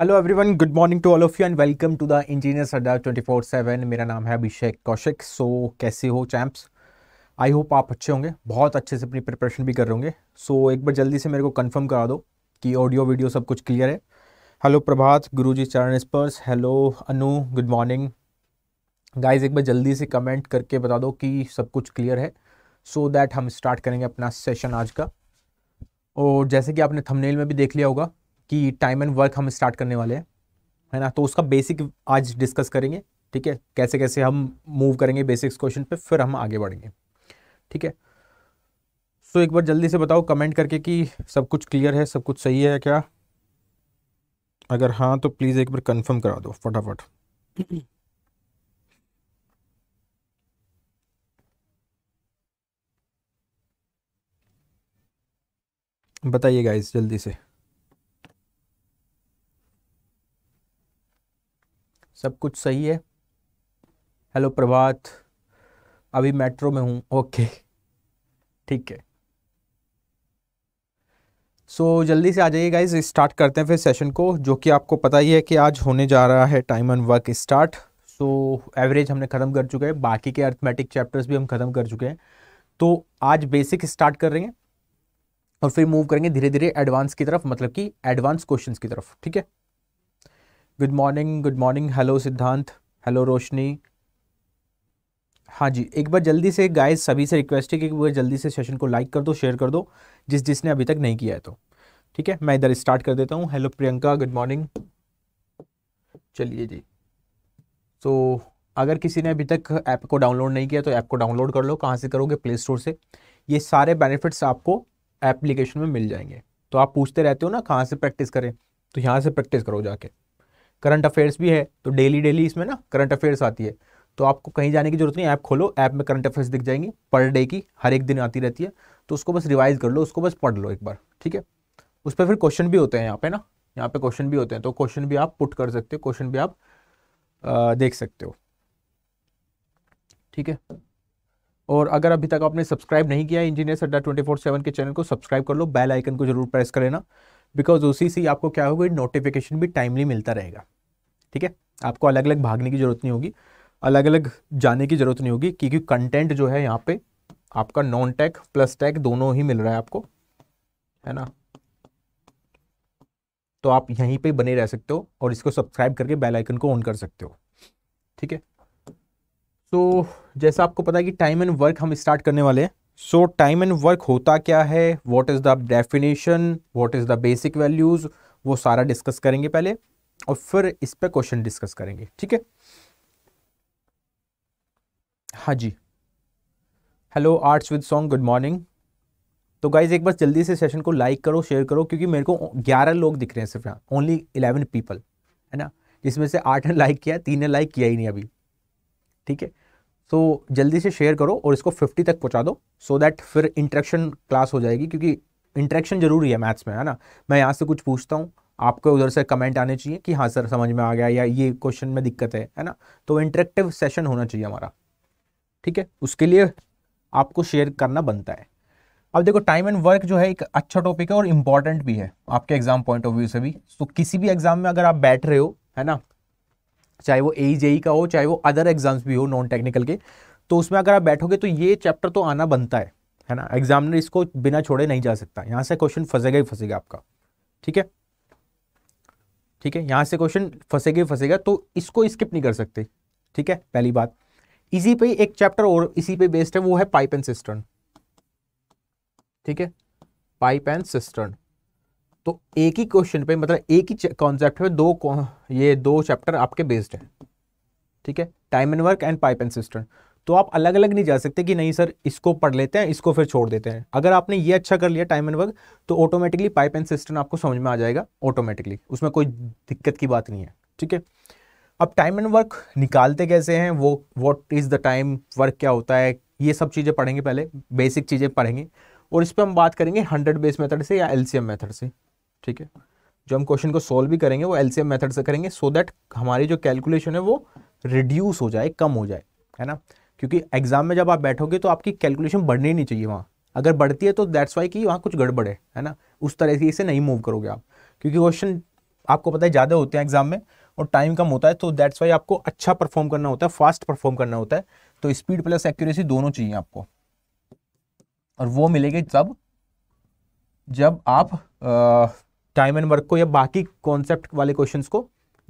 hello everyone good morning to all of you and welcome to the engineer Sardar four seven मेरा नाम है अभिषेक कौशिक सो so, कैसे हो champs I hope आप अच्छे होंगे बहुत अच्छे से अपनी प्रिपरेशन भी कर रहे होंगे सो so, एक बार जल्दी से मेरे को कंफर्म करा दो कि ऑडियो वीडियो सब कुछ क्लियर है हेलो प्रभात गुरु जी चरण स्पर्श hello Anu good morning guys एक बार जल्दी से कमेंट करके बता दो कि सब कुछ क्लियर है सो so दैट हम स्टार्ट करेंगे अपना सेशन आज का और जैसे कि आपने थंबनेल में भी देख लिया होगा कि टाइम एंड वर्क हम स्टार्ट करने वाले हैं है ना तो उसका बेसिक आज डिस्कस करेंगे ठीक है कैसे कैसे हम मूव करेंगे बेसिक्स क्वेश्चन पे फिर हम आगे बढ़ेंगे ठीक है सो एक बार जल्दी से बताओ कमेंट करके कि सब कुछ क्लियर है सब कुछ सही है क्या अगर हाँ तो प्लीज़ एक बार कंफर्म करा दो फटाफट बताइए गाइस जल्दी से सब कुछ सही है हेलो प्रभात अभी मेट्रो में हूँ ओके ठीक है सो so, जल्दी से आ जाइए गाइज स्टार्ट करते हैं फिर सेशन को जो कि आपको पता ही है कि आज होने जा रहा है time and work start so average हमने ख़त्म कर चुके हैं बाकी के अर्थमेटिक चैप्टर्स भी हम ख़त्म कर चुके हैं तो आज बेसिक स्टार्ट कर रहे हैं और फिर मूव करेंगे धीरे धीरे एडवांस की तरफ मतलब कि एडवांस क्वेश्चंस की तरफ ठीक है good morning good morning hello Siddhant hello Roshni हाँ जी एक बार जल्दी से गाइस सभी से रिक्वेस्ट है कि वो जल्दी से सेशन को लाइक कर दो शेयर कर दो जिस जिसने अभी तक नहीं किया है तो ठीक है मैं इधर स्टार्ट कर देता हूँ हेलो प्रियंका गुड मॉर्निंग चलिए जी तो अगर किसी ने अभी तक ऐप को डाउनलोड नहीं किया तो ऐप को डाउनलोड कर लो कहाँ से करोगे प्ले स्टोर से ये सारे बेनिफिट्स आपको एप्लीकेशन में मिल जाएंगे तो आप पूछते रहते हो ना कहाँ से प्रैक्टिस करें तो यहाँ से प्रैक्टिस करो जाके करंट अफेयर्स भी है तो डेली डेली इसमें ना करंट अफेयर्स आती है तो आपको कहीं जाने की जरूरत नहीं ऐप खोलो ऐप में करंट अफेयर्स दिख जाएंगी पर डे की हर एक दिन आती रहती है तो उसको बस रिवाइज कर लो उसको बस पढ़ लो एक बार ठीक है उस पर फिर क्वेश्चन भी होते हैं यहाँ पे ना यहाँ पे क्वेश्चन भी होते हैं तो क्वेश्चन भी आप पुट कर सकते हो क्वेश्चन भी आप देख सकते हो ठीक है और अगर अभी तक आपने सब्सक्राइब नहीं किया engineer Sadda twenty four seven के चैनल को सब्सक्राइब कर लो बेल आइकन को जरूर प्रेस कर लेना बिकॉज उसी से आपको क्या होगा नोटिफिकेशन भी टाइमली मिलता रहेगा ठीक है आपको अलग अलग भागने की ज़रूरत नहीं होगी अलग अलग जाने की ज़रूरत नहीं होगी क्योंकि कंटेंट जो है यहाँ पे आपका नॉन टैग प्लस टैग दोनों ही मिल रहा है आपको है ना तो आप यहीं पे बने रह सकते हो और इसको सब्सक्राइब करके बेल आइकन को ऑन कर सकते हो ठीक है तो जैसा आपको पता है कि टाइम एंड वर्क हम स्टार्ट करने वाले हैं सो टाइम एंड वर्क होता क्या है what is the definition what is the basic values वो सारा डिस्कस करेंगे पहले और फिर इस पर क्वेश्चन डिस्कस करेंगे ठीक है हाँ जी hello arts with song good morning तो गाइज एक बार जल्दी से सेशन को लाइक करो शेयर करो क्योंकि मेरे को ग्यारह लोग दिख रहे हैं सिर्फ यहाँ ओनली 11 पीपल है ना जिसमें से आठ ने लाइक किया तीन ने लाइक किया ही नहीं अभी ठीक है सो जल्दी से शेयर करो और इसको 50 तक पहुंचा दो सो so दैट फिर इंट्रैक्शन क्लास हो जाएगी क्योंकि इंट्रैक्शन जरूरी है मैथ्स में है ना मैं यहाँ से कुछ पूछता हूँ आपको उधर से कमेंट आने चाहिए कि हाँ सर समझ में आ गया या ये क्वेश्चन में दिक्कत है है ना तो इंटरेक्टिव सेशन होना चाहिए हमारा ठीक है उसके लिए आपको शेयर करना बनता है अब देखो टाइम एंड वर्क जो है एक अच्छा टॉपिक है और इम्पॉर्टेंट भी है आपके एग्जाम पॉइंट ऑफ व्यू से भी सो तो किसी भी एग्जाम में अगर आप बैठ रहे हो है ना चाहे वो ए जेई e का हो चाहे वो अदर एग्जाम्स भी हो नॉन टेक्निकल के तो उसमें अगर आप बैठोगे तो ये चैप्टर तो आना बनता है है ना एग्जामिनर इसको बिना छोड़े नहीं जा सकता यहाँ से क्वेश्चन फंसेगा ही फंसेगा आपका ठीक है ठीक है यहाँ से क्वेश्चन फंसेगा ही फंसेगा तो इसको स्किप नहीं कर सकते ठीक है पहली बात इसी पे एक चैप्टर और इसी पे बेस्ड है वो है पाइप एंड सिस्टर्न ठीक है पाइप एंड सिस्टर्न तो एक ही क्वेश्चन पे मतलब एक ही कॉन्सेप्ट पे दो ये दो चैप्टर आपके बेस्ड है ठीक है time and work and pipe and system तो आप अलग अलग नहीं जा सकते कि नहीं सर इसको पढ़ लेते हैं इसको फिर छोड़ देते हैं अगर आपने ये अच्छा कर लिया टाइम एंड वर्क तो ऑटोमेटिकली पाइप एंड सिस्टम आपको समझ में आ जाएगा ऑटोमेटिकली उसमें कोई दिक्कत की बात नहीं है ठीक है अब टाइम एंड वर्क निकालते कैसे हैं वो what is the time work क्या होता है ये सब चीज़ें पढ़ेंगे पहले बेसिक चीज़ें पढ़ेंगे और इस पर हम बात करेंगे हंड्रेड बेस मेथड से या एल मेथड से ठीक है जो हम क्वेश्चन को सोल्व भी करेंगे वो एलसीएम मेथड से करेंगे सो so दैट हमारी जो कैलकुलेशन है वो रिड्यूस हो जाए कम हो जाए है ना क्योंकि एग्जाम में जब आप बैठोगे तो आपकी कैलकुलेशन बढ़नी नहीं चाहिए वहाँ अगर बढ़ती है तो दैट्स वाई कि वहाँ कुछ गड़बड़ है है ना उस तरह से इसे नहीं मूव करोगे आप क्योंकि क्वेश्चन आपको पता है ज़्यादा होते हैं एग्जाम में और टाइम कम होता है तो दैट्स वाई आपको अच्छा परफॉर्म करना होता है फास्ट परफॉर्म करना होता है तो स्पीड प्लस एक्यूरेसी दोनों चाहिए आपको और वो मिलेगी तब जब आप आ, टाइम एंड वर्क को या बाकी कॉन्सेप्ट वाले क्वेश्चन को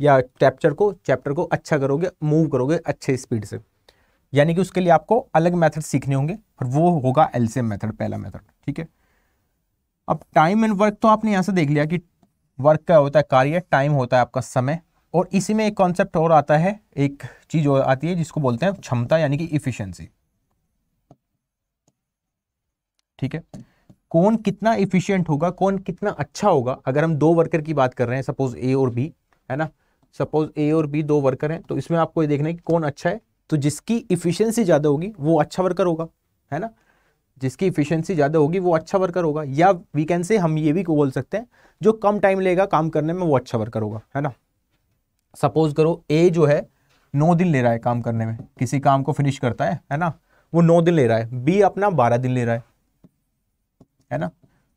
या चैप्टर को चैप्टर को अच्छा करोगे मूव करोगे अच्छे स्पीड से यानी कि उसके लिए आपको अलग मेथड सीखने होंगे और वो होगा एलसीएम मेथड पहला मेथड ठीक है अब टाइम एंड वर्क तो आपने यहाँ से देख लिया कि वर्क का होता है कार्य टाइम होता है आपका समय और इसी में एक कॉन्सेप्ट और आता है एक चीज और आती है जिसको बोलते हैं क्षमता यानी कि इफिशियंसी ठीक है कौन कितना इफिशियंट होगा कौन कितना अच्छा होगा अगर हम दो वर्कर की बात कर रहे हैं सपोज ए और बी है ना सपोज ए और बी दो वर्कर हैं तो इसमें आपको ये देखना है कि कौन अच्छा है तो जिसकी इफिशियंसी ज़्यादा होगी वो अच्छा वर्कर होगा है ना जिसकी इफिशियंसी ज़्यादा होगी वो अच्छा वर्कर होगा या वी कैन से हम ये भी बोल सकते हैं जो कम टाइम लेगा काम करने में वो अच्छा वर्कर होगा है ना सपोज करो ए जो है नौ दिन ले रहा है काम करने में किसी काम को फिनिश करता है है ना वो नौ दिन ले रहा है बी अपना बारह दिन ले रहा है है ना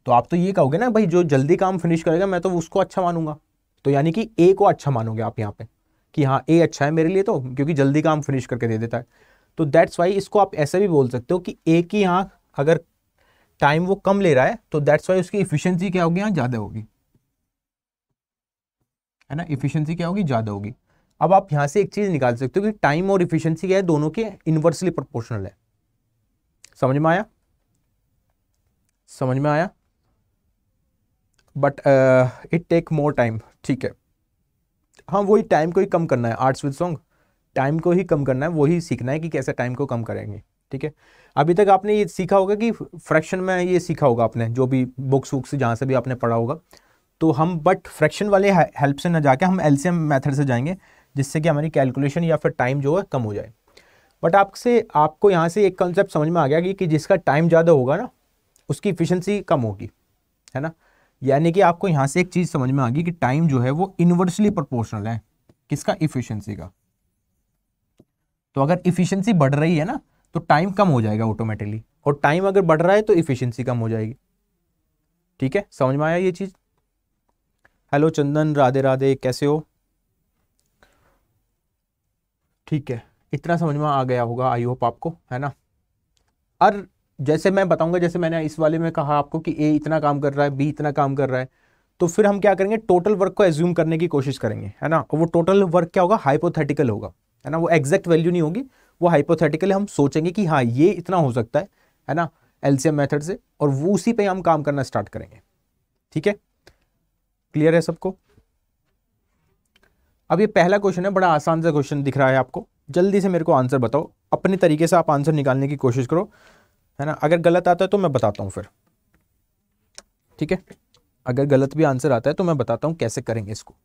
तो आप तो ये कहोगे ना भाई जो जल्दी काम फिनिश करेगा मैं तो उसको अच्छा मानूंगा तो यानी कि ए को अच्छा मानोगे आप यहाँ पे कि हाँ ए अच्छा है मेरे लिए तो क्योंकि जल्दी काम फिनिश करके दे देता है तो दैट्स वाई इसको आप ऐसे भी बोल सकते हो कि ए की यहाँ अगर टाइम वो कम ले रहा है तो दैट्स वाई उसकी इफिशियंसी क्या होगी यहाँ ज़्यादा होगी है ना इफिशियंसी क्या होगी ज़्यादा होगी अब आप यहाँ से एक चीज़ निकाल सकते हो कि टाइम और इफिशियंसी क्या है दोनों के इन्वर्सली प्रोपोर्शनल है समझ में आया समझ में आया but it take more time ठीक है हाँ वही टाइम को ही कम करना है आर्ट्स विद सॉन्ग टाइम को ही कम करना है वही सीखना है कि कैसे टाइम को कम करेंगे ठीक है अभी तक आपने ये सीखा होगा कि फ्रैक्शन में ये सीखा होगा आपने जो भी बुक्स वुक्स जहाँ से भी आपने पढ़ा होगा तो हम बट फ्रैक्शन वाले हेल्प से ना जाके हम एल मेथड से जाएंगे जिससे कि हमारी कैलकुलेशन या फिर टाइम जो है कम हो जाए बट आपसे आपको यहाँ से एक कॉन्सेप्ट समझ में आ गया कि, कि जिसका टाइम ज़्यादा होगा ना उसकी इफिशेंसी कम होगी है ना यानी कि आपको यहाँ से एक चीज़ समझ में आ गई कि टाइम जो है वो इन्वर्सली प्रोपोर्शनल है किसका इफिशेंसी का तो अगर इफिशेंसी बढ़ रही है ना तो टाइम कम हो जाएगा ऑटोमेटिकली और टाइम अगर बढ़ रहा है तो इफिशेंसी कम हो जाएगी ठीक है समझ में आया ये चीज़ हेलो चंदन राधे राधे कैसे हो ठीक है इतना समझ में आ गया होगा आई होप आपको है ना अरे जैसे मैं बताऊंगा जैसे मैंने इस वाले में कहा आपको कि ए इतना काम कर रहा है बी इतना काम कर रहा है तो फिर हम क्या करेंगे टोटल वर्क को एज्यूम करने की कोशिश करेंगे है ना और वो टोटल वर्क क्या होगा हाइपोथेटिकल होगा है ना वो एग्जैक्ट वैल्यू नहीं होगी वो हाइपोथेटिकल हम सोचेंगे कि हाँ ये इतना हो सकता है है ना एलसीएम मेथड से और वो उसी पे हम काम करना स्टार्ट करेंगे ठीक है क्लियर है सबको अब ये पहला क्वेश्चन है बड़ा आसान सा क्वेश्चन दिख रहा है आपको जल्दी से मेरे को आंसर बताओ अपने तरीके से आप आंसर निकालने की कोशिश करो है ना अगर गलत आता है तो मैं बताता हूँ फिर ठीक है अगर गलत भी आंसर आता है तो मैं बताता हूँ कैसे करेंगे इसको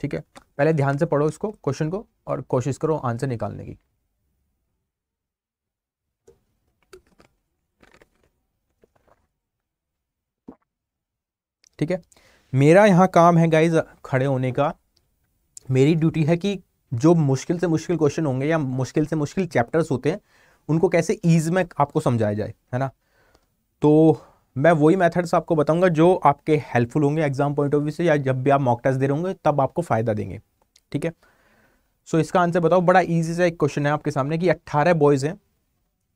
ठीक है पहले ध्यान से पढ़ो इसको क्वेश्चन को और कोशिश करो आंसर निकालने की ठीक है मेरा यहाँ काम है गाइज खड़े होने का मेरी ड्यूटी है कि जो मुश्किल से मुश्किल क्वेश्चन होंगे या मुश्किल से मुश्किल चैप्टर्स होते हैं उनको कैसे ईज में आपको समझाया जाए है ना तो मैं वही मेथड्स आपको बताऊंगा जो आपके हेल्पफुल होंगे एग्जाम पॉइंट ऑफ व्यू से या जब भी आप मॉक टेस्ट दे रहे होंगे तब आपको फ़ायदा देंगे ठीक है सो इसका आंसर बताओ बड़ा ईजी सा एक क्वेश्चन है आपके सामने कि अट्ठारह बॉयज़ हैं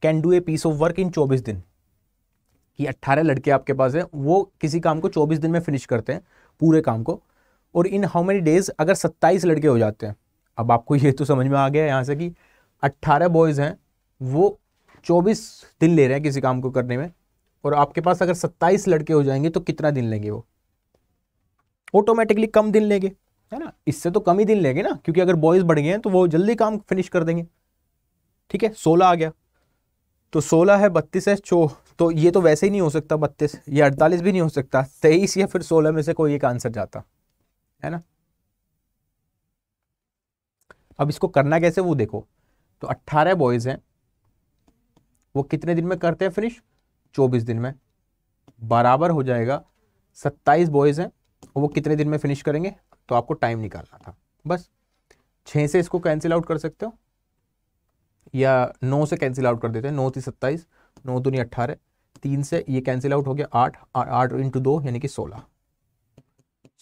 can do a piece of work in चौबीस दिन कि 18 लड़के आपके पास हैं वो किसी काम को 24 दिन में फिनिश करते हैं पूरे काम को और इन हाउ मेनी डेज अगर 27 लड़के हो जाते हैं अब आपको ये तो समझ में आ गया यहाँ से कि 18 बॉयज़ हैं वो चौबीस दिन ले रहे हैं किसी काम को करने में और आपके पास अगर सत्ताईस लड़के हो जाएंगे तो कितना दिन लेंगे वो ऑटोमेटिकली कम दिन लेंगे है ना इससे तो कम ही दिन लेंगे ना क्योंकि अगर बॉयज़ बढ़ गए हैं तो वो जल्दी काम फिनिश कर देंगे ठीक है सोलह आ गया तो सोलह है बत्तीस है चो तो ये तो वैसे ही नहीं हो सकता बत्तीस या अड़तालीस भी नहीं हो सकता तेईस या फिर सोलह में से कोई एक आंसर जाता है ना अब इसको करना कैसे वो देखो तो अट्ठारह बॉयज़ हैं वो कितने दिन में करते हैं फिनिश चौबीस दिन में बराबर हो जाएगा सत्ताईस बॉयज़ हैं वो कितने दिन में फिनिश करेंगे तो आपको टाइम निकालना था बस छः से इसको कैंसिल आउट कर सकते हो या नौ से कैंसिल आउट कर देते हैं नौ थी सत्ताईस नौ दूनी तो अट्ठारह तीन से ये कैंसिल आउट हो गया आठ आठ इंटू दो यानी कि सोलह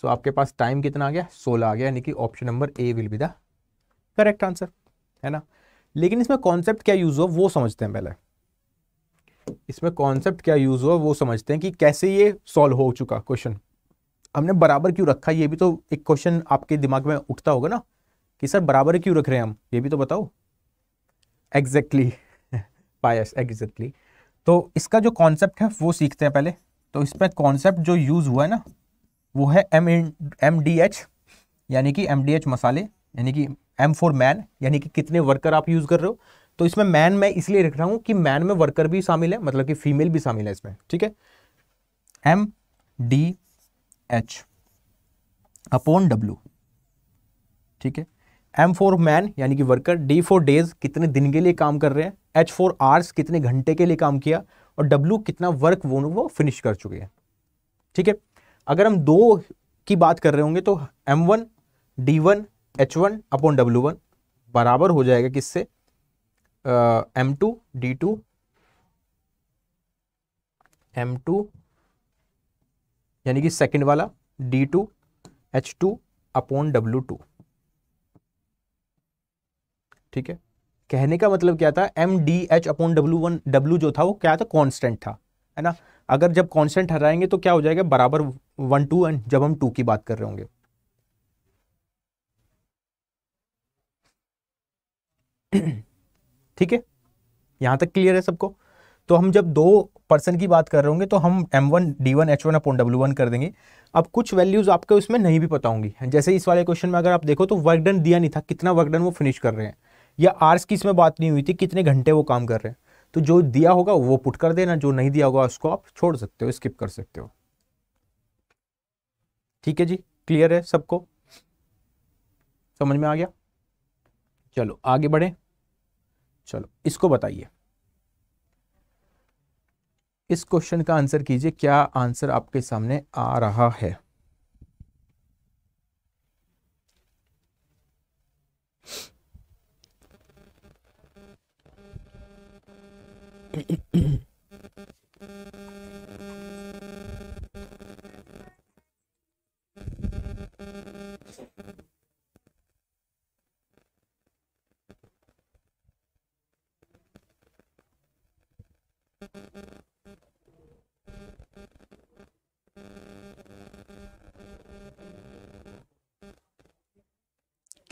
सो आपके पास टाइम कितना आ गया सोलह आ गया यानी कि option number A will be the correct answer है ना लेकिन इसमें कॉन्सेप्ट क्या यूज़ हो वो समझते हैं पहले इसमें कॉन्सेप्ट क्या यूज़ हुआ वो समझते हैं कि कैसे ये सॉल्व हो चुका क्वेश्चन हमने बराबर क्यों रखा ये भी तो एक क्वेश्चन आपके दिमाग में उठता होगा ना कि सर बराबर क्यों रख रहे हैं हम ये भी तो बताओ एग्जैक्टली पायस एग्जैक्टली तो इसका जो कॉन्सेप्ट है वो सीखते हैं पहले तो इसमें कॉन्सेप्ट जो यूज़ हुआ है ना वो है एम एम डी एच यानी कि एम डी एच मसाले यानी कि एम फॉर मैन यानी कि कितने वर्कर आप यूज़ कर रहे हो तो इसमें मैन मैं इसलिए रख रहा हूं कि मैन में वर्कर भी शामिल है मतलब कि फीमेल भी शामिल है इसमें ठीक है M D H upon W ठीक है एम फॉर मैन यानी कि वर्कर डी फॉर डेज कितने दिन के लिए काम कर रहे हैं एच फॉर आवर्स कितने घंटे के लिए काम किया और डब्ल्यू कितना वर्क वो वो फिनिश कर चुके हैं ठीक है अगर हम दो की बात कर रहे होंगे तो M one D one H one upon W one बराबर हो जाएगा किससे M two D two M two यानी कि सेकंड वाला D two H two upon W two ठीक है कहने का मतलब क्या था M D H upon W one W जो था वो क्या था कांस्टेंट था है ना अगर जब कांस्टेंट हराएंगे तो क्या हो जाएगा बराबर वन टू एंड जब हम टू की बात कर रहे होंगे ठीक है यहां तक क्लियर है सबको तो हम जब दो पर्सन की बात कर रहे होंगे तो हम M one D one H one upon W one कर देंगे अब कुछ वैल्यूज़ आपको उसमें नहीं भी पता होंगी जैसे इस वाले क्वेश्चन में अगर आप देखो तो वर्क डन दिया नहीं था कितना वर्क डन वो फिनिश कर रहे हैं या आर्स की इसमें बात नहीं हुई थी कितने घंटे वो काम कर रहे हैं तो जो दिया होगा वो पुट कर देना जो नहीं दिया होगा उसको आप छोड़ सकते हो स्किप कर सकते हो ठीक है जी क्लियर है सबको समझ में आ गया चलो आगे बढ़ें चलो इसको बताइए इस क्वेश्चन का आंसर कीजिए क्या आंसर आपके सामने आ रहा है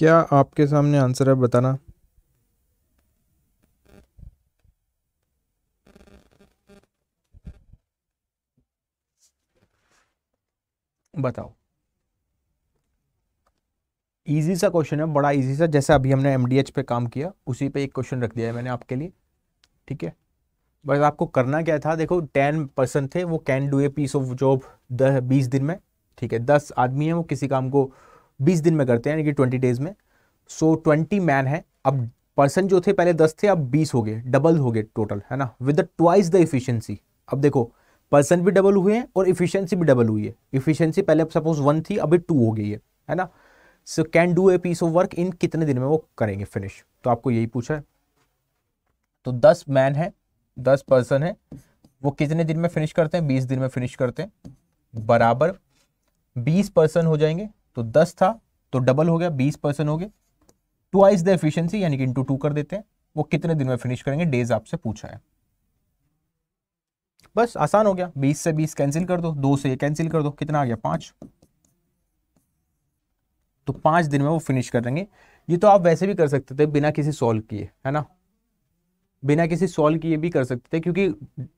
क्या आपके सामने आंसर है बताना बताओ इजी सा क्वेश्चन है बड़ा इजी सा जैसे अभी हमने एमडीएच पे काम किया उसी पे एक क्वेश्चन रख दिया है मैंने आपके लिए ठीक है बस आपको करना क्या था देखो टेन पर्सन थे वो can do a piece of job दस बीस दिन में ठीक है दस आदमी हैं वो किसी काम को बीस दिन में करते हैं यानी कि ट्वेंटी डेज में सो ट्वेंटी मैन है अब पर्सन जो थे पहले दस थे अब बीस हो गए डबल हो गए टोटल है ना विद ट्वाइस द इफिशियंसी अब देखो पर्सन भी डबल हुए हैं और इफिशियंसी भी डबल हुई है इफिशियंसी पहले सपोज वन थी अभी टू हो गई है है ना so can do a piece of work in कितने दिन में वो करेंगे फिनिश तो आपको यही पूछा है तो दस मैन है दस पर्सन है वो कितने दिन में फिनिश करते हैं बीस दिन में फिनिश करते हैं बराबर बीस पर्सन हो जाएंगे तो दस था तो डबल हो गया बीस परसेंट हो गया टू आइज द एफिशिएंसी यानी कि इंटू टू कर देते हैं वो कितने दिन में फिनिश करेंगे डेज आपसे पूछा है बस आसान हो गया बीस से बीस कैंसिल कर दो दो से ये कैंसिल कर दो कितना आ गया पांच तो पांच दिन में वो फिनिश कर देंगे ये तो आप वैसे भी कर सकते थे बिना किसी सॉल्व किए है ना बिना किसी सॉल्व किए भी कर सकते थे क्योंकि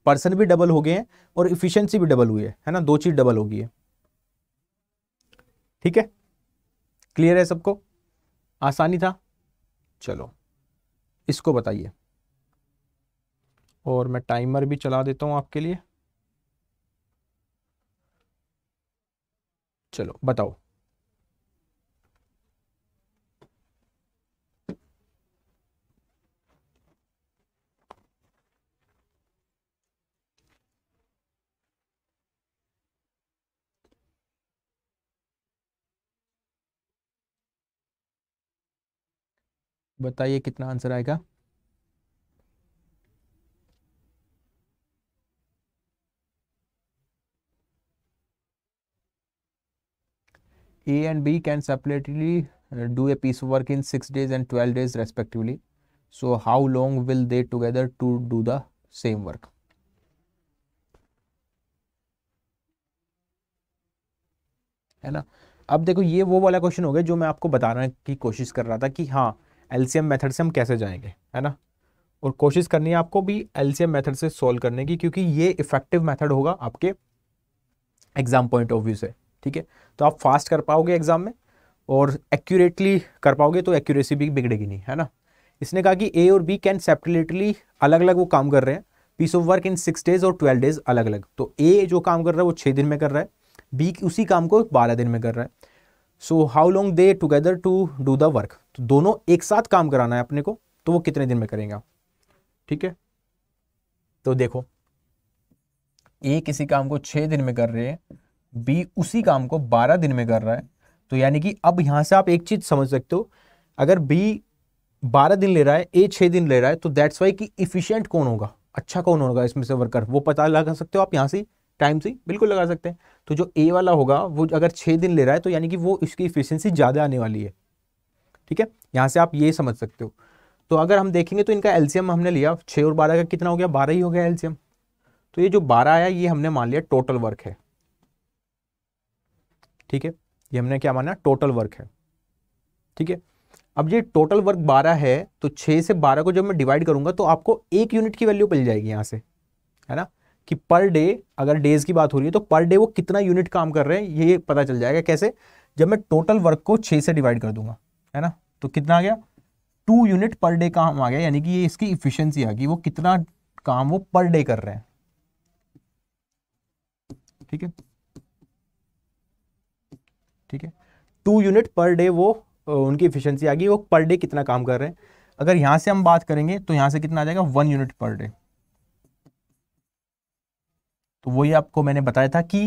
पर्सन भी डबल हो गए हैं और इफिशियंसी भी डबल हुई है है ना दो चीज़ डबल हो गई है ठीक है क्लियर है सबको आसानी था चलो इसको बताइए और मैं टाइमर भी चला देता हूँ आपके लिए चलो बताओ बताइए कितना आंसर आएगा A and B can separately do a piece work in six days and twelve days respectively so how long will they together to do the same work है ना अब देखो ये वो वाला क्वेश्चन हो गया जो मैं आपको बताने की कोशिश कर रहा था कि हाँ एलसीएम मेथड से हम कैसे जाएंगे है ना और कोशिश करनी है आपको भी एलसीएम मेथड से सॉल्व करने की क्योंकि ये इफेक्टिव मेथड होगा आपके एग्जाम पॉइंट ऑफ व्यू से ठीक है तो आप फास्ट कर पाओगे एग्जाम में और एक्यूरेटली कर पाओगे तो एक्यूरेसी भी बिगड़ेगी नहीं है ना इसने कहा कि ए और बी कैन सेपरेटली अलग अलग वो काम कर रहे हैं piece of work in six days और ट्वेल्व डेज अलग अलग तो ए जो काम कर रहा है वो छः दिन में कर रहा है बी उसी काम को बारह दिन में कर रहा है so how long they together to do the work तो दोनों एक साथ काम कराना है अपने को तो वो कितने दिन में करेंगे ठीक है तो देखो ए किसी काम को छह दिन में कर रहे हैं बी उसी काम को बारह दिन में कर रहा है तो यानी कि अब यहां से आप एक चीज़ समझ सकते हो अगर बी बारह दिन ले रहा है ए छह दिन ले रहा है तो दैट्स वाई कि इफिशियंट कौन होगा अच्छा कौन होगा इसमें से वर्कर वो पता लगा सकते हो आप यहां से टाइम से बिल्कुल लगा सकते हैं तो जो ए वाला होगा वो अगर छः दिन ले रहा है तो यानी कि वो इसकी इफिशियंसी ज़्यादा आने वाली है ठीक है यहाँ से आप ये समझ सकते हो तो अगर हम देखेंगे तो इनका एल्सियम हमने लिया छः और बारह का कितना हो गया बारह ही हो गया एल्सियम तो ये जो बारह आया ये हमने मान लिया टोटल वर्क है ठीक है ये हमने क्या माना टोटल वर्क है ठीक है अब ये टोटल वर्क बारह है तो छः से बारह को जब मैं डिवाइड करूंगा तो आपको एक यूनिट की वैल्यू मिल जाएगी यहाँ से है ना कि पर डे अगर डेज की बात हो रही है तो पर डे वो कितना यूनिट काम कर रहे हैं ये पता चल जाएगा कैसे जब मैं टोटल वर्क को छः से डिवाइड कर दूंगा है ना तो कितना आ गया टू यूनिट पर डे काम आ गया यानी कि ये इसकी इफिशियंसी आ गई वो कितना काम वो पर डे कर रहे हैं ठीक है ठीक है टू यूनिट पर डे वो उनकी इफिशियंसी आ गई वो पर डे कितना काम कर रहे हैं अगर यहाँ से हम बात करेंगे तो यहाँ से कितना आ जाएगा वन यूनिट पर डे तो वही आपको मैंने बताया था कि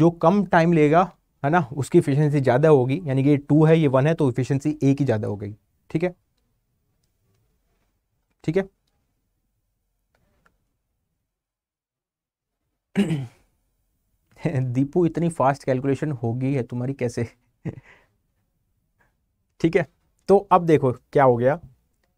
जो कम टाइम लेगा है ना उसकी इफिशियंसी ज़्यादा होगी यानी कि टू है ये वन है तो इफिशियंसी एक ही ज़्यादा हो गई ठीक है ठीक है दीपू इतनी फास्ट कैलकुलेशन होगी है तुम्हारी कैसे ठीक है तो अब देखो क्या हो गया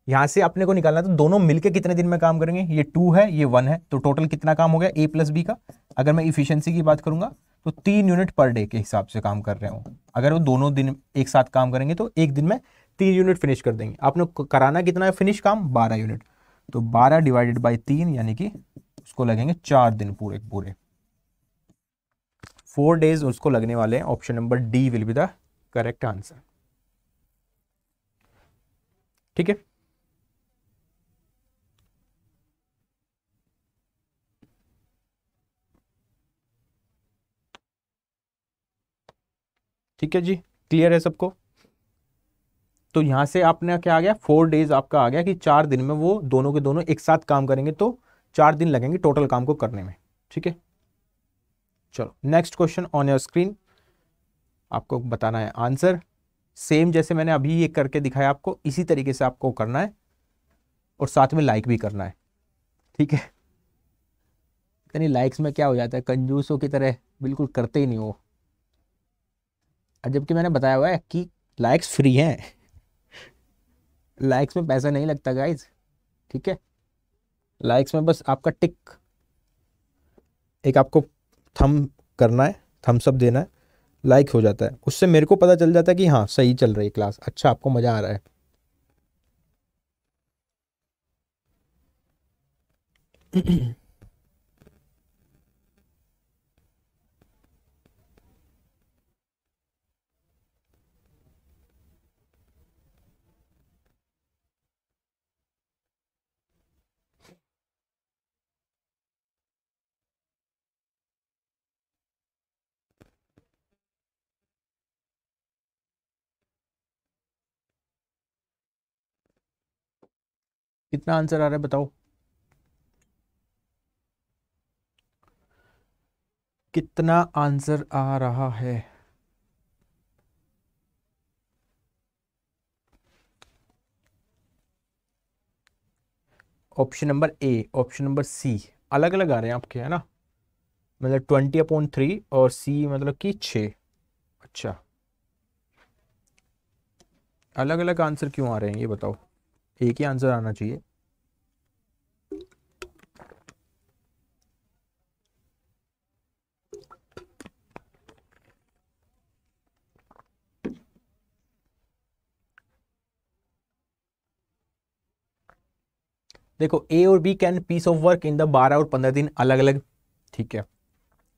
यहां से अपने को निकालना है तो दोनों मिलके कितने दिन में काम करेंगे ये टू है ये वन है तो टोटल कितना काम हो गया ए प्लस बी का अगर मैं इफिशियंसी की बात करूंगा तो तीन यूनिट पर डे के हिसाब से काम कर रहे हो अगर वो दोनों दिन एक साथ काम करेंगे तो एक दिन में तीन यूनिट फिनिश कर देंगे आपने कराना कितना है फिनिश काम बारह यूनिट तो बारह डिवाइडेड बाई तीन यानी कि उसको लगेंगे चार दिन पूरे पूरे फोर डेज उसको लगने वाले हैं option number D will be the correct answer ठीक है ठीक है जी क्लियर है सबको तो यहां से आपने क्या आ गया फोर डेज आपका आ गया कि चार दिन में वो दोनों के दोनों एक साथ काम करेंगे तो चार दिन लगेंगे टोटल काम को करने में ठीक है चलो next question on your screen आपको बताना है आंसर सेम जैसे मैंने अभी ये करके दिखाया आपको इसी तरीके से आपको करना है और साथ में लाइक भी करना है ठीक है यानी लाइक्स में क्या हो जाता है कंजूसों की तरह बिल्कुल करते ही नहीं हो जबकि मैंने बताया हुआ है कि लाइक्स फ्री हैं लाइक्स में पैसा नहीं लगता गाइज ठीक है लाइक्स में बस आपका टिक एक आपको थम करना है थम्सअप देना है लाइक हो जाता है उससे मेरे को पता चल जाता है कि हाँ सही चल रही है क्लास अच्छा आपको मज़ा आ रहा है कितना आंसर आ रहा है बताओ कितना आंसर आ रहा है option number A option number C अलग अलग आ रहे हैं आपके है ना मतलब ट्वेंटी अपॉइंट थ्री और सी मतलब कि छ अच्छा अलग अलग आंसर क्यों आ रहे हैं ये बताओ एक ही आंसर आना चाहिए देखो ए और B can piece of work in the बारह और पंद्रह दिन अलग अलग ठीक है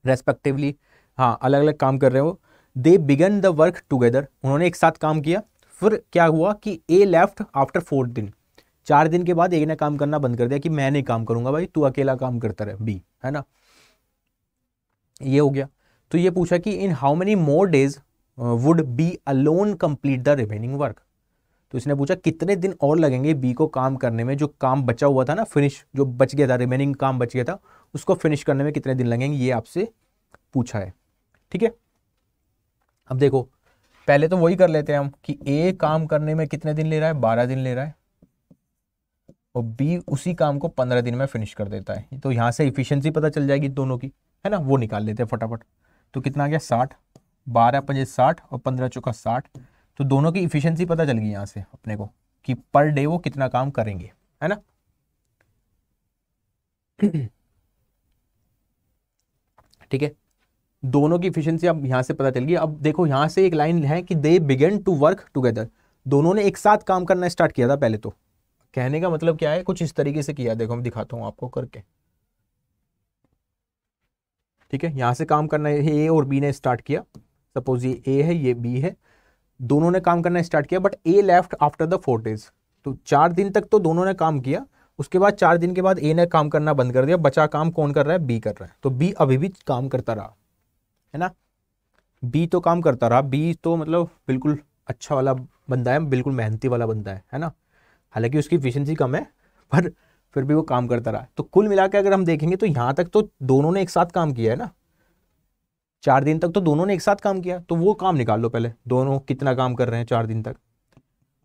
रेस्पेक्टिवली हाँ अलग अलग काम कर रहे हो they begin the work together उन्होंने एक साथ काम किया फिर क्या हुआ कि ए लेफ्ट आफ्टर फोर्थ दिन चार दिन के बाद ए ने काम करना बंद कर दिया कि मैं नहीं काम करूंगा भाई तू अकेला काम करता रहे बी है ना ये हो गया तो ये पूछा कि in how many more days would be alone complete the remaining work तो इसने पूछा कितने दिन और लगेंगे बी को काम करने में जो काम बचा हुआ था ना फिनिश जो बच गया था रिमेनिंग काम बच गया था उसको फिनिश करने में कितने दिन लगेंगे ये आपसे पूछा है ठीक है अब देखो पहले तो वही कर लेते हैं हम कि ए काम करने में कितने दिन ले रहा है बारह दिन ले रहा है और बी उसी काम को पंद्रह दिन में फिनिश कर देता है तो यहां से इफिशियंसी पता चल जाएगी दोनों की है ना वो निकाल लेते हैं फटाफट तो कितना आ गया साठ बारह पंजे साठ और पंद्रह चौका साठ तो दोनों की इफिशियंसी पता चल गई यहाँ से अपने को कि पर डे वो कितना काम करेंगे है ना ठीक है दोनों की इफिशियंसी अब यहाँ से पता चल गई अब देखो यहाँ से एक लाइन है कि they began to work together दोनों ने एक साथ काम करना स्टार्ट किया था पहले तो कहने का मतलब क्या है कुछ इस तरीके से किया देखो मैं दिखाता हूँ आपको करके ठीक है यहाँ से काम करना ए और बी ने स्टार्ट किया सपोज ये ए है ये बी है दोनों ने काम करना स्टार्ट किया but A left after the four days तो चार दिन तक तो दोनों ने काम किया उसके बाद चार दिन के बाद ए ने काम करना बंद कर दिया बचा काम कौन कर रहा है बी कर रहा है तो बी अभी भी काम करता रहा है ना बी तो काम करता रहा बी तो मतलब बिल्कुल अच्छा वाला बंदा है बिल्कुल मेहनती वाला बंदा है है ना हालांकि उसकी इफिशेंसी कम है पर फिर भी वो काम करता रहा तो कुल मिला के अगर हम देखेंगे तो यहाँ तक तो दोनों ने एक साथ काम किया है ना चार दिन तक तो दोनों ने एक साथ काम किया तो वो काम निकाल लो पहले दोनों कितना काम कर रहे हैं चार दिन तक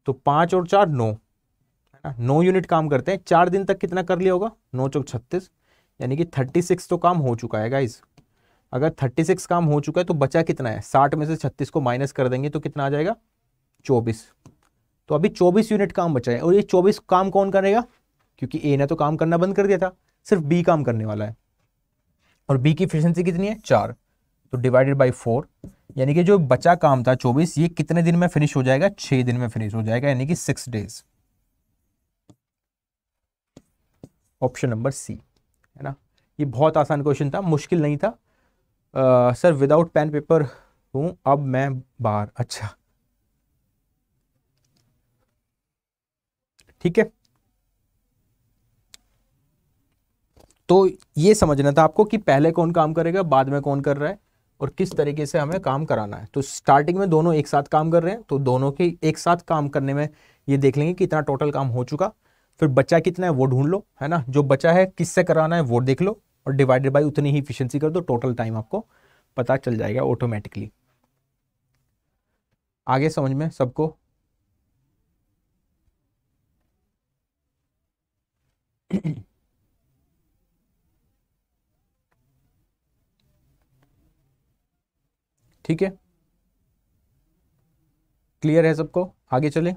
तो पाँच और चार नौ है ना नौ यूनिट काम करते हैं चार दिन तक कितना कर लिया होगा नौ चौक छत्तीस यानी कि थर्टी सिक्स तो काम हो चुका है गाइज़ अगर 36 काम हो चुका है तो बचा कितना है 60 में से 36 को माइनस कर देंगे तो कितना आ जाएगा 24 तो अभी 24 यूनिट काम बचा है और ये 24 काम कौन करेगा क्योंकि ए ने तो काम करना बंद कर दिया था सिर्फ बी काम करने वाला है और बी की इफिशेंसी कितनी है चार तो डिवाइडेड बाई फोर यानी कि जो बचा काम था चौबीस ये कितने दिन में फिनिश हो जाएगा छह दिन में फिनिश हो जाएगा यानी कि six days option number C है ना ये बहुत आसान क्वेश्चन था मुश्किल नहीं था आ, सर विदाउट पेन पेपर हूँ अब मैं बाहर अच्छा ठीक है तो ये समझना था आपको कि पहले कौन काम करेगा बाद में कौन कर रहा है और किस तरीके से हमें काम कराना है तो स्टार्टिंग में दोनों एक साथ काम कर रहे हैं तो दोनों के एक साथ काम करने में ये देख लेंगे कि इतना टोटल काम हो चुका फिर बच्चा कितना है वो ढूंढ लो है ना जो बच्चा है किससे कराना है वो देख लो और डिवाइडेड बाई उतनी ही इफिशियंसी कर दो टोटल टाइम आपको पता चल जाएगा ऑटोमेटिकली आगे समझ में सबको ठीक है क्लियर है सबको आगे चले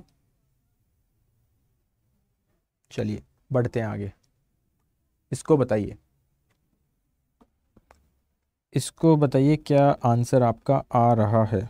चलिए बढ़ते हैं आगे इसको बताइए इसको बताइए क्या आंसर आपका आ रहा है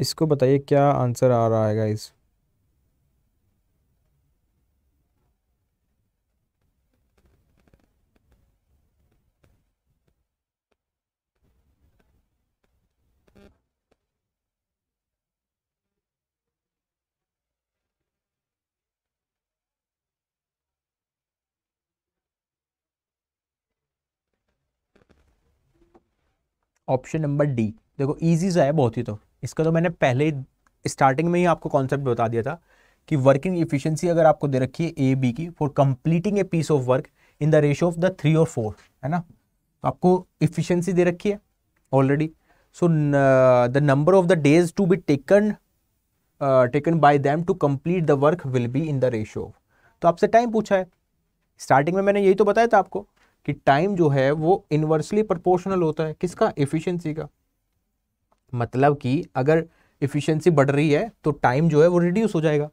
इसको बताइए क्या आंसर आ रहा है गाइस ऑप्शन नंबर डी देखो इजी सा है बहुत ही तो इसका तो मैंने पहले स्टार्टिंग में ही आपको कॉन्सेप्ट बता दिया था कि वर्किंग इफिशियंसी अगर आपको दे रखी है ए बी की for completing a piece of work in the ratio of the three और फोर है ना तो आपको इफिशियंसी दे रखी है already so the number of the days to be taken taken by them to complete the work will be in the ratio of तो आपसे टाइम पूछा है स्टार्टिंग में मैंने यही तो बताया था आपको कि टाइम जो है वो इन्वर्सली प्रपोर्शनल होता है किसका एफिशिएंसी का मतलब कि अगर इफ़िशियंसी बढ़ रही है तो टाइम जो है वो रिड्यूस हो जाएगा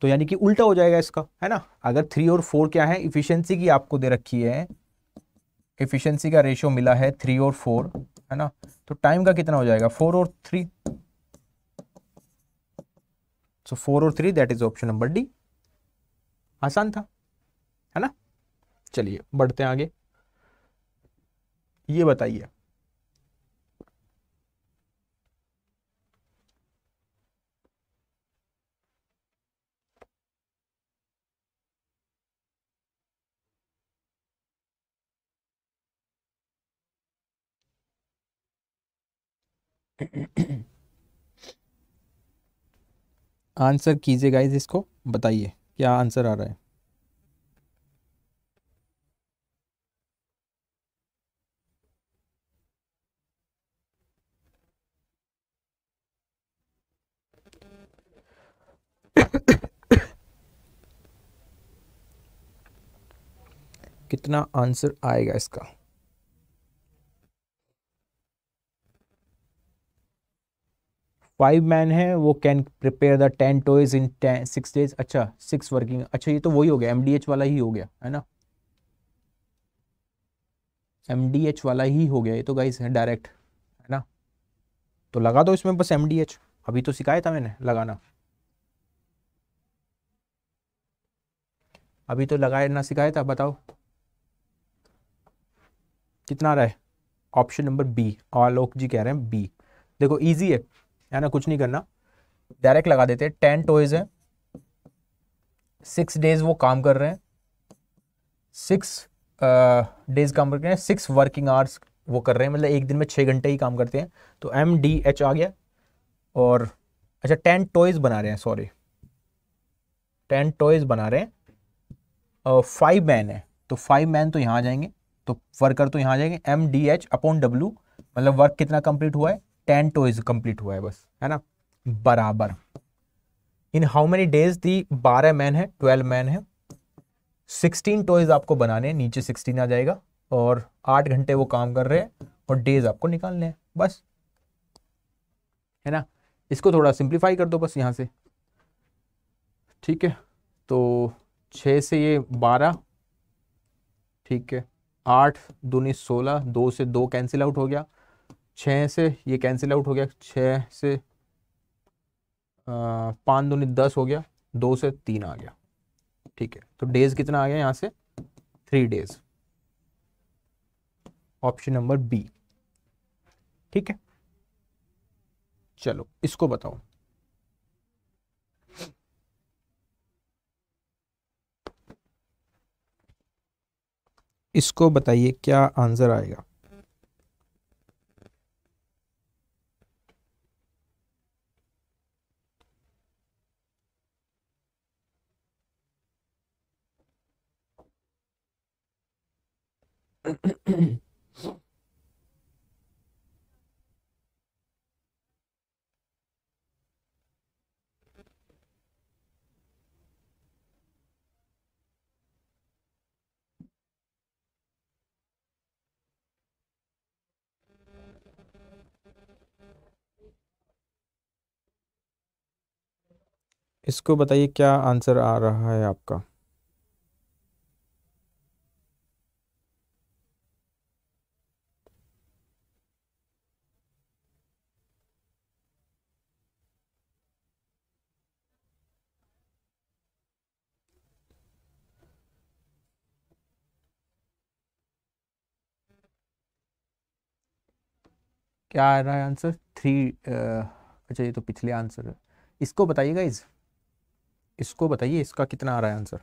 तो यानी कि उल्टा हो जाएगा इसका है ना अगर थ्री और फोर क्या है इफ़िशियंसी की आपको दे रखी है इफ़िशियंसी का रेशियो मिला है थ्री और फोर है ना तो टाइम का कितना हो जाएगा फोर और थ्री सो फोर और three that is option number D आसान था है ना चलिए बढ़ते हैं आगे ये बताइए आंसर कीजिए गाइज इसको बताइए क्या आंसर आ रहा है कितना आंसर आएगा इसका फाइव मैन है वो can prepare the ten toys in ten six days अच्छा सिक्स वर्किंग अच्छा ये तो वही हो गया एमडीएच वाला ही हो गया है ना एमडीएच वाला ही हो गया ये तो गाइस है डायरेक्ट है ना तो लगा दो इसमें बस एमडीएच अभी तो सिखाया था मैंने लगाना अभी तो लगाया ना सिखाया था बताओ कितना आ रहा है option number B Alok ji कह रहे हैं बी देखो इजी है है ना कुछ नहीं करना डायरेक्ट लगा देते हैं टेन टॉयज हैं सिक्स डेज वो काम कर रहे हैं सिक्स डेज काम कर रहे हैं सिक्स वर्किंग आवर्स वो कर रहे हैं मतलब एक दिन में छः घंटे ही काम करते हैं तो एम डी एच आ गया और अच्छा टेन टॉयज बना रहे हैं सॉरी टेन टॉयज बना रहे हैं फाइव मैन है तो फाइव मैन तो यहाँ आ जाएंगे तो वर्कर तो यहाँ आ जाएंगे M D H upon W मतलब वर्क कितना कंप्लीट हुआ है टेन टोज कंप्लीट हुआ है बस है ना बराबर in how many days the बारह मैन है ट्वेल्व मैन है सिक्सटीन टोइज आपको बनाने हैं नीचे सिक्सटीन आ जाएगा और आठ घंटे वो काम कर रहे हैं और डेज आपको निकालने हैं बस है ना इसको थोड़ा सिंप्लीफाई कर दो बस यहाँ से ठीक है तो छः से ये बारह ठीक है आठ दूनी सोलह दो से दो कैंसिल आउट हो गया छः से ये कैंसिल आउट हो गया छः से पाँच दो दस हो गया दो से तीन आ गया ठीक है तो डेज कितना आ गया यहाँ से three days option number B ठीक है चलो इसको बताओ इसको बताइए क्या आंसर आएगा इसको बताइए क्या आंसर आ रहा है आपका क्या आ रहा है आंसर थ्री अच्छा ये तो पिछले आंसर है इसको बताइए गाइज इसको बताइए इसका कितना आ रहा है आंसर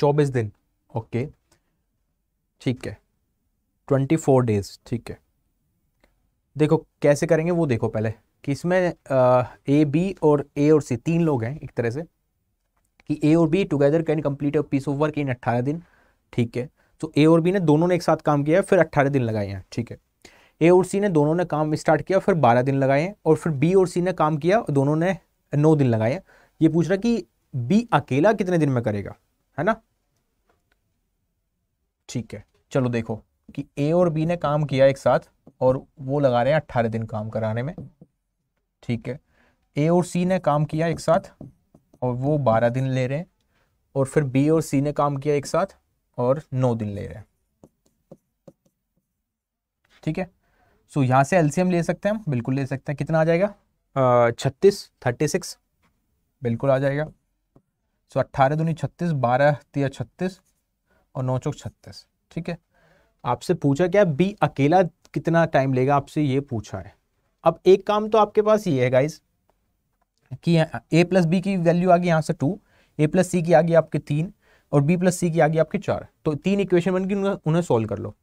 चौबीस दिन ओके ठीक है ट्वेंटी फोर डेज ठीक है देखो कैसे करेंगे वो देखो पहले कि इसमें ए बी और ए और सी तीन लोग हैं एक तरह से कि ए और B together can complete a piece of work in अट्ठारह दिन ठीक है तो ए और बी ने दोनों ने एक साथ काम किया फिर अट्ठारह दिन लगाए हैं ठीक है ए और सी ने दोनों ने काम स्टार्ट किया फिर बारह दिन लगाए हैं और फिर बी और सी ने काम किया दोनों ने नौ दिन लगाए हैं ये पूछ रहा कि बी अकेला कितने दिन में करेगा है ना ठीक है चलो देखो कि ए और बी ने काम किया एक साथ और वो लगा रहे हैं अट्ठारह दिन काम कराने में ठीक है ए और सी ने काम किया एक साथ और वो बारह दिन ले रहे हैं और फिर बी और सी ने काम किया एक साथ और नौ दिन ले रहे हैं ठीक है सो यहाँ से एलसीएम ले सकते हैं हम बिल्कुल ले सकते हैं कितना आ जाएगा छत्तीस थर्टी सिक्स बिल्कुल आ जाएगा सो अट्ठारह दूनी छत्तीस बारह तिया छत्तीस और नौ चौक छत्तीस ठीक है आपसे पूछा क्या बी अकेला कितना टाइम लेगा आपसे ये पूछा है अब एक काम तो आपके पास ये है गाइज कि ए प्लस बी की वैल्यू आ गई यहाँ से टू ए प्लस सी की आ गई आपके तीन और बी प्लस सी की आ गई आपके चार तो तीन इक्वेशन बन गई उन्हें सोल्व कर लो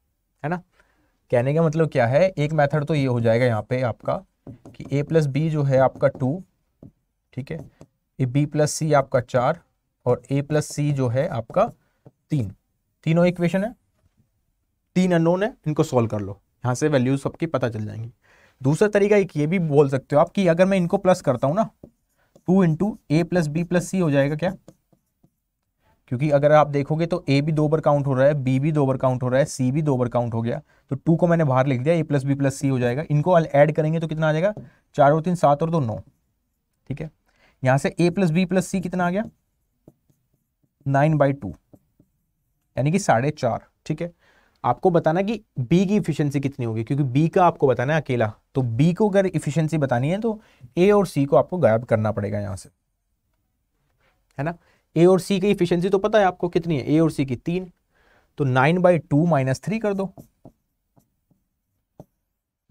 है ना कहने का मतलब क्या है एक मेथड तो ये हो जाएगा यहाँ पे आपका कि ए प्लस बी जो है आपका टू ठीक है ए बी प्लस सी आपका चार और ए प्लस सी जो है आपका तीन तीनों इक्वेशन है तीन अननोन है इनको सॉल्व कर लो यहाँ से वैल्यूज सबकी पता चल जाएंगी दूसरा तरीका एक ये भी बोल सकते हो आप कि अगर मैं इनको प्लस करता हूँ ना two into A plus B plus C हो जाएगा क्या क्योंकि अगर आप देखोगे तो ए भी दो बार काउंट हो रहा है बी भी दो बार काउंट हो रहा है सी भी दो बार काउंट हो गया तो टू को मैंने बाहर लिख दिया A plus B plus C हो जाएगा इनको ऐड करेंगे तो कितना आ जाएगा चार और तीन सात और दो नौ ठीक है यहां से A plus B plus C कितना आ गया नाइन बाई टू यानी कि साढ़े चार ठीक है आपको बताना कि बी की इफिशियंसी कितनी होगी क्योंकि बी का आपको बताना है अकेला तो बी को अगर इफिशियंसी बतानी है तो ए और सी को आपको गायब करना पड़ेगा यहां से है ना ए और सी की इफिशियंसी तो पता है आपको कितनी है ए और सी की तीन तो nine by two minus three कर दो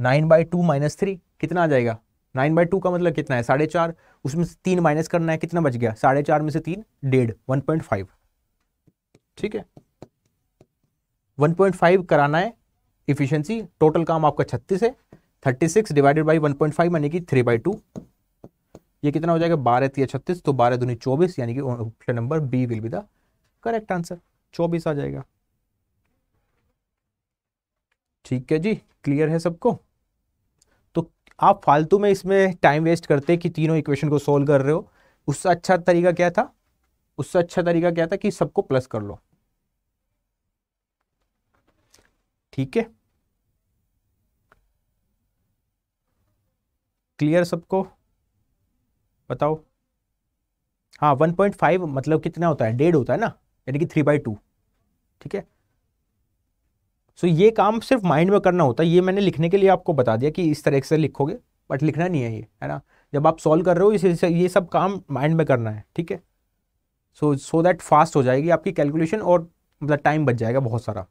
nine by two minus three कितना आ जाएगा नाइन बाई टू का मतलब कितना है साढ़े चार उसमें से तीन माइनस करना है कितना बच गया साढ़े चार में से तीन डेढ़ वन पॉइंट फाइव ठीक है 1.5 कराना है इफिशियंसी टोटल काम आपका 36 है 36 divided by one point five यानी कि थ्री बाई टू ये कितना हो जाएगा बारह तीन छत्तीस तो बारह दूनी चौबीस यानी कि option number B will be the correct answer चौबीस आ जाएगा ठीक है जी क्लियर है सबको तो आप फालतू में इसमें टाइम वेस्ट करते कि तीनों इक्वेशन को सोल्व कर रहे हो उससे अच्छा तरीका क्या था उससे अच्छा तरीका क्या था कि सबको प्लस कर लो ठीक है क्लियर सबको बताओ हाँ वन पॉइंट फाइव मतलब कितना होता है डेढ़ होता है ना यानी कि थ्री बाई टू ठीक है सो ये काम सिर्फ माइंड में करना होता है ये मैंने लिखने के लिए आपको बता दिया कि इस तरह से लिखोगे बट लिखना नहीं है ये है ना जब आप सॉल्व कर रहे हो इसे ये सब काम माइंड में करना है ठीक है सो सो दैट फास्ट हो जाएगी आपकी कैलकुलेशन और मतलब टाइम बच जाएगा बहुत सारा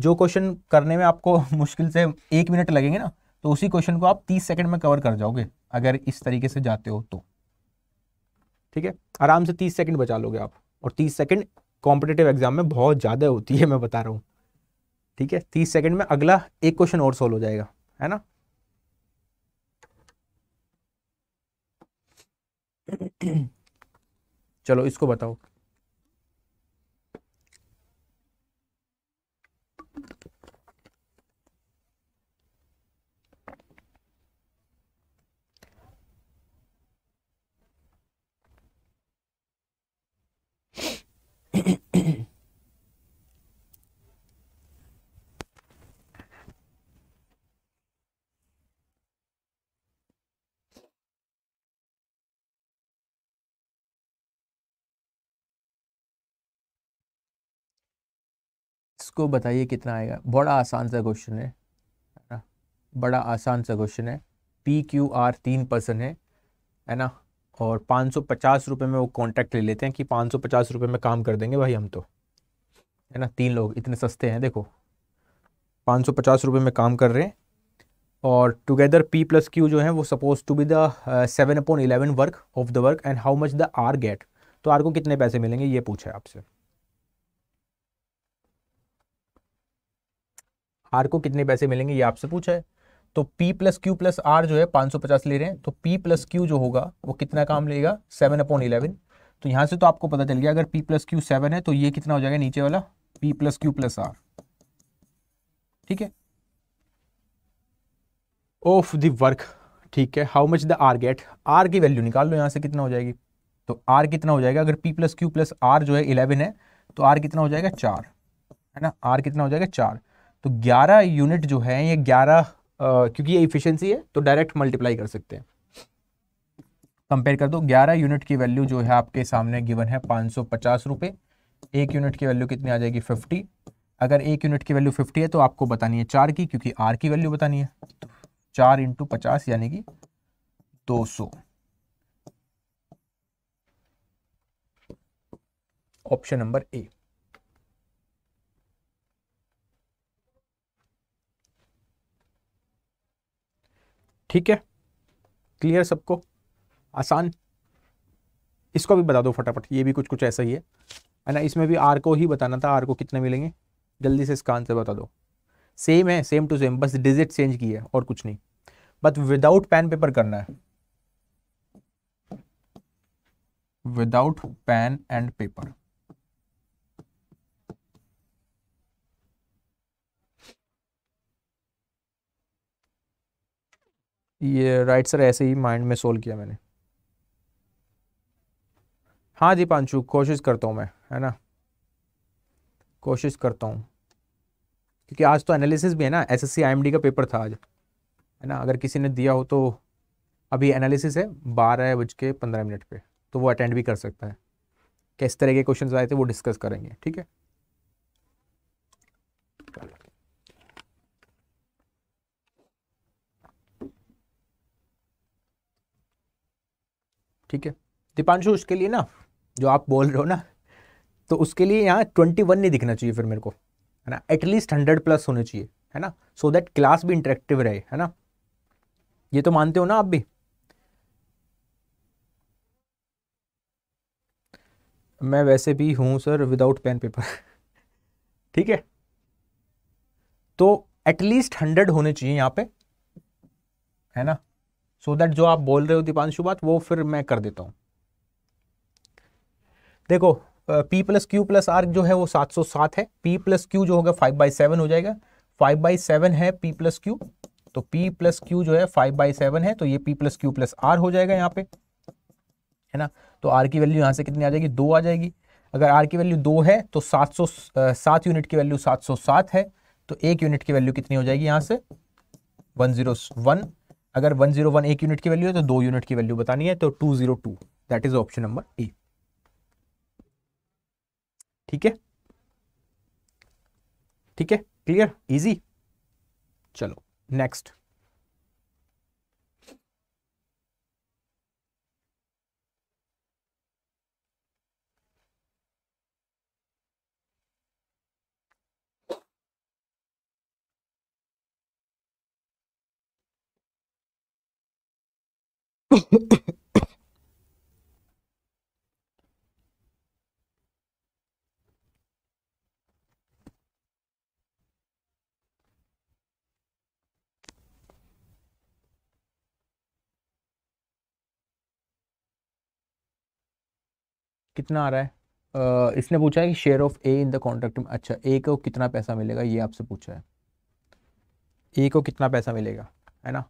जो क्वेश्चन करने में आपको मुश्किल से एक मिनट लगेंगे ना तो उसी क्वेश्चन को आप तीस सेकेंड में कवर कर जाओगे अगर इस तरीके से जाते हो तो ठीक है आराम से तीस सेकेंड बचा लोगे आप और तीस सेकेंड कॉम्पिटेटिव एग्जाम में बहुत ज़्यादा होती है मैं बता रहा हूँ ठीक है तीस सेकेंड में अगला एक क्वेश्चन और सोल्व हो जाएगा है ना चलो इसको बताओ इसको बताइए कितना आएगा बड़ा आसान सा क्वेश्चन है ना बड़ा आसान सा क्वेश्चन है पी क्यू आर तीन पर्सन है है ना और पाँच सौ पचास रुपये में वो कॉन्टैक्ट ले लेते हैं कि पाँच सौ पचास रुपये में काम कर देंगे भाई हम तो है ना तीन लोग इतने सस्ते हैं देखो पाँच सौ पचास रुपये में काम कर रहे हैं और टुगेदर पी प्लस क्यू जो है वो suppose to be the seven upon eleven work of the work and how much the R get तो आर को कितने पैसे मिलेंगे ये पूछा है आपसे आर को कितने पैसे मिलेंगे ये आपसे पूछा है तो P plus Q plus R जो है 550 ले रहे हैं तो P प्लस क्यू जो होगा वो कितना काम लेगा 7 अपॉन इलेवन तो यहाँ से तो आपको पता चल गया अगर P प्लस क्यू सेवन है तो ये कितना हो जाएगा नीचे वाला P plus Q plus R ठीक है ऑफ द वर्क ठीक है how much the R get R की वैल्यू निकाल लो यहाँ से कितना हो जाएगी तो आर कितना हो जाएगा अगर P plus Q plus R जो है इलेवन है तो आर कितना हो जाएगा चार है ना आर कितना हो जाएगा चार तो 11 यूनिट जो है ये 11 क्योंकि ये इफिशियंसी है तो डायरेक्ट मल्टीप्लाई कर सकते हैं कंपेयर कर दो 11 यूनिट की वैल्यू जो है आपके सामने गिवन है पाँच सौ एक यूनिट की वैल्यू कितनी आ जाएगी फिफ्टी अगर एक यूनिट की वैल्यू फिफ्टी है तो आपको बतानी है चार की क्योंकि आर की वैल्यू बतानी है तो चार इंटू पचास यानी कि दो सौ ऑप्शन नंबर ए ठीक है क्लियर सबको आसान इसको भी बता दो फटाफट ये भी कुछ कुछ ऐसा ही है है ना इसमें भी आर को ही बताना था आर को कितने मिलेंगे जल्दी से इसका आंसर बता दो सेम है सेम टू सेम बस डिजिट चेंज की है और कुछ नहीं बट विदाउट पैन पेपर करना है विदाउट पैन एंड पेपर ये राइट सर ऐसे ही माइंड में सोल्व किया मैंने हाँ जी पांचू कोशिश करता हूँ मैं है ना कोशिश करता हूँ क्योंकि आज तो एनालिसिस भी है ना एसएससी आईएमडी का पेपर था आज है ना अगर किसी ने दिया हो तो अभी एनालिसिस है बारह बज के पंद्रह मिनट पे तो वो अटेंड भी कर सकता है किस तरह के क्वेश्चन आए थे वो डिस्कस करेंगे ठीक है ठीक है दीपांशु उसके लिए ना जो आप बोल रहे हो ना तो उसके लिए यहाँ ट्वेंटी वन नहीं दिखना चाहिए फिर मेरे को है ना एटलीस्ट हंड्रेड प्लस होने चाहिए है ना सो दैट क्लास भी इंटरेक्टिव रहे है ना ये तो मानते हो ना आप भी मैं वैसे भी हूँ सर विदाउट पेन पेपर ठीक है तो एटलीस्ट हंड्रेड होने चाहिए यहाँ पे है ना सो so दैट जो आप बोल रहे हो दीपांशु बात वो फिर मैं कर देता हूं देखो P plus Q plus R जो है वो 707 है पी प्लस क्यू जो होगा 5 बाई सेवन हो जाएगा 5 बाई सेवन है पी प्लस क्यू तो पी प्लस क्यू जो है 5 बाई सेवन है तो ये P plus Q plus R हो जाएगा यहाँ पे है ना तो आर की वैल्यू यहाँ से कितनी आ जाएगी दो आ जाएगी अगर आर की वैल्यू दो है तो सात सौ सात यूनिट की वैल्यू सात सौ सात है तो एक यूनिट की वैल्यू कितनी हो जाएगी यहाँ से वन जीरो वन अगर 101 एक यूनिट की वैल्यू है तो दो यूनिट की वैल्यू बतानी है तो 202 that is option number A ठीक है ठीक है क्लियर इजी चलो नेक्स्ट कितना आ रहा है Uh, इसने पूछा है कि share of A in the contract में अच्छा ए को कितना पैसा मिलेगा ये आपसे पूछा है ए को कितना पैसा मिलेगा है ना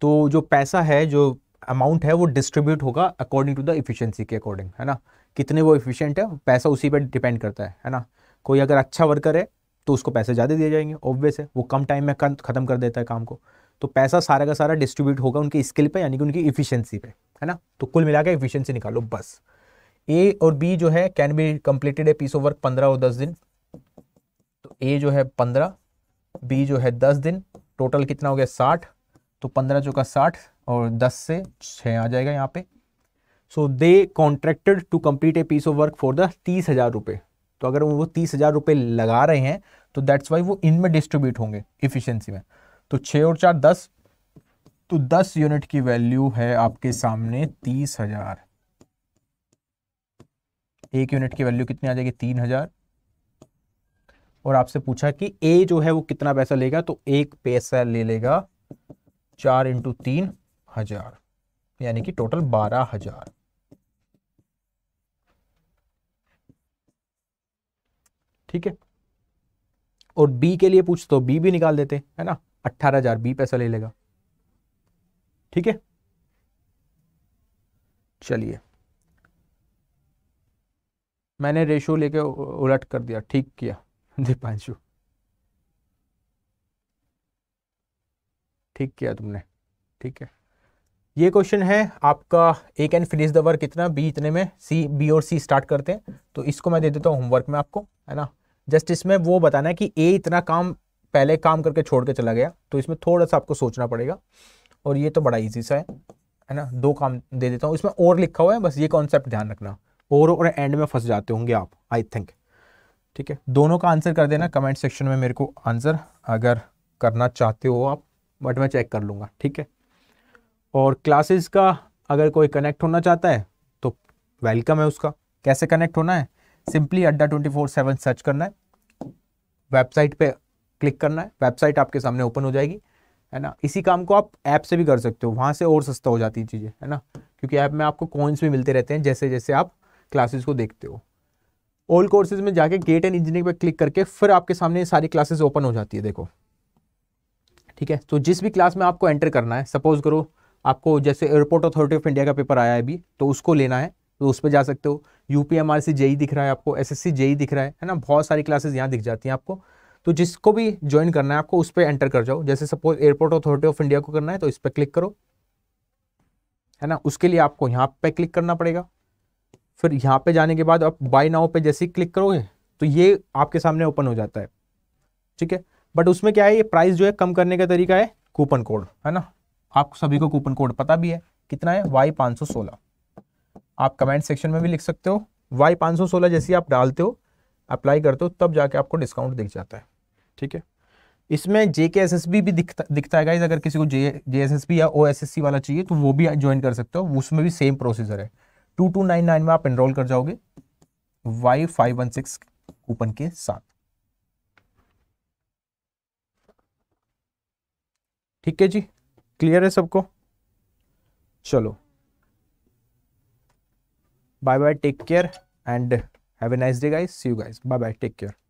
तो जो पैसा है जो अमाउंट है वो डिस्ट्रीब्यूट होगा अकॉर्डिंग टू द इफिशियंसी के अकॉर्डिंग है ना कितने वो इफिशियंट है पैसा उसी पर डिपेंड करता है है ना कोई अगर अच्छा वर्कर है तो उसको पैसे ज़्यादा दिए जाएंगे ऑब्वियस है वो कम टाइम में ख़त्म कर देता है काम को तो पैसा सारा का सारा डिस्ट्रीब्यूट होगा उनकी स्किल पे यानी कि उनकी इफिशियंसी पे है ना तो कुल मिला के इफिशियंसी निकालो बस ए और बी जो है can be completed a piece of work पंद्रह और दस दिन तो ए जो है पंद्रह बी जो है दस दिन टोटल कितना हो गया साठ तो पंद्रह चौका साठ और दस से छ आ जाएगा यहाँ पे so they contracted to complete a piece of work for the तीस हज़ार रुपये तो अगर वो तीस हज़ार रुपये लगा रहे हैं तो दैट्स वाई वो इनमें डिस्ट्रीब्यूट होंगे इफ़िशेंसी में तो छः और चार दस तो दस यूनिट की वैल्यू है आपके सामने तीस हज़ार एक यूनिट की वैल्यू कितनी आ जाएगी तीन हज़ार और आपसे पूछा कि ए जो है वो कितना पैसा लेगा तो एक पैसा ले लेगा चार इंटू तीन हजार यानी कि टोटल बारह हजार ठीक है और बी के लिए पूछ तो बी भी निकाल देते है ना अट्ठारह हजार बी पैसा ले लेगा ठीक है चलिए मैंने रेशो लेके उलट कर दिया ठीक किया दीपांशु ठीक किया तुमने ठीक है ये क्वेश्चन है आपका A can finish the work इतना बी इतने में सी बी और सी स्टार्ट करते हैं तो इसको मैं दे देता हूँ होमवर्क में आपको है ना जस्ट इसमें वो बताना है कि ए इतना काम पहले काम करके छोड़ के चला गया तो इसमें थोड़ा सा आपको सोचना पड़ेगा और ये तो बड़ा ईजी सा है है ना दो काम दे देता हूँ इसमें और लिखा हुआ है बस ये कॉन्सेप्ट ध्यान रखना और और एंड में फंस जाते होंगे आप आई थिंक ठीक है दोनों का आंसर कर देना कमेंट सेक्शन में मेरे को आंसर अगर करना चाहते हो आप बट मैं चेक कर लूँगा ठीक है और क्लासेस का अगर कोई कनेक्ट होना चाहता है तो वेलकम है उसका कैसे कनेक्ट होना है सिंपली अड्डा ट्वेंटी फोर सेवन सर्च करना है वेबसाइट पे क्लिक करना है वेबसाइट आपके सामने ओपन हो जाएगी है ना इसी काम को आप ऐप से भी कर सकते हो वहाँ से और सस्ता हो जाती है चीज़ें है ना क्योंकि ऐप में आपको कॉइन्स भी मिलते रहते हैं जैसे जैसे आप क्लासेस को देखते हो ओल्ड कोर्सेज में जाके गेट एंड इंजीनियरिंग पर क्लिक करके फिर आपके सामने सारी क्लासेस ओपन हो जाती है देखो ठीक है तो जिस भी क्लास में आपको एंटर करना है सपोज करो आपको जैसे एयरपोर्ट अथॉरिटी ऑफ इंडिया का पेपर आया है अभी तो उसको लेना है तो उस पर जा सकते हो U P M R C JE दिख रहा है आपको एस एस सी जेई दिख रहा है है ना बहुत सारी क्लासेस यहाँ दिख जाती हैं आपको तो जिसको भी ज्वाइन करना है आपको उस पर एंटर कर जाओ जैसे suppose airport authority of India को करना है तो इस पर क्लिक करो है ना उसके लिए आपको यहाँ पे क्लिक करना पड़ेगा फिर यहाँ पे जाने के बाद आप बाई नाव पे जैसे ही क्लिक करोगे तो ये आपके सामने ओपन हो जाता है ठीक है बट उसमें क्या है ये प्राइस जो है कम करने का तरीका है कूपन कोड है ना आप सभी को कूपन कोड पता भी है कितना है वाई पाँच सौ सोलह आप कमेंट सेक्शन में भी लिख सकते हो वाई पाँच सौ सोलह जैसे आप डालते हो अप्लाई करते हो तब जाके आपको डिस्काउंट दिख जाता है ठीक है इसमें जे के एस एस बी भी दिखता दिखता है गाइज अगर किसी को J J S S B या ओ एस एस सी वाला चाहिए तो वो भी ज्वाइन कर सकते हो उसमें भी सेम प्रोसीजर है टू टू नाइन नाइन में आप एनरोल कर जाओगे Y five one six coupon के साथ ठीक है जी क्लियर है सबको चलो bye bye take care and have a nice day guys see you guys bye bye take care